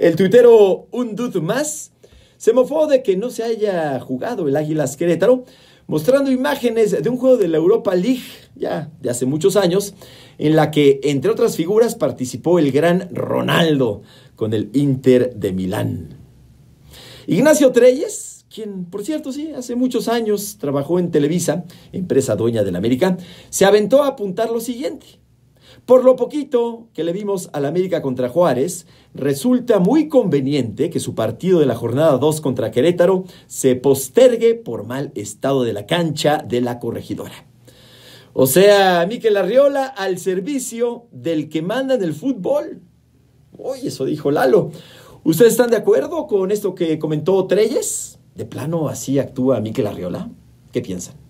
El tuitero Undut Más se mofó de que no se haya jugado el Águilas Querétaro, mostrando imágenes de un juego de la Europa League, ya de hace muchos años, en la que, entre otras figuras, participó el gran Ronaldo con el Inter de Milán. Ignacio Treyes, quien, por cierto, sí, hace muchos años trabajó en Televisa, empresa dueña la América, se aventó a apuntar lo siguiente. Por lo poquito que le vimos al América contra Juárez, resulta muy conveniente que su partido de la jornada 2 contra Querétaro se postergue por mal estado de la cancha de la corregidora. O sea, Miquel Arriola al servicio del que manda en el fútbol. Uy, eso dijo Lalo. ¿Ustedes están de acuerdo con esto que comentó Treyes? ¿De plano así actúa Miquel Arriola? ¿Qué piensan?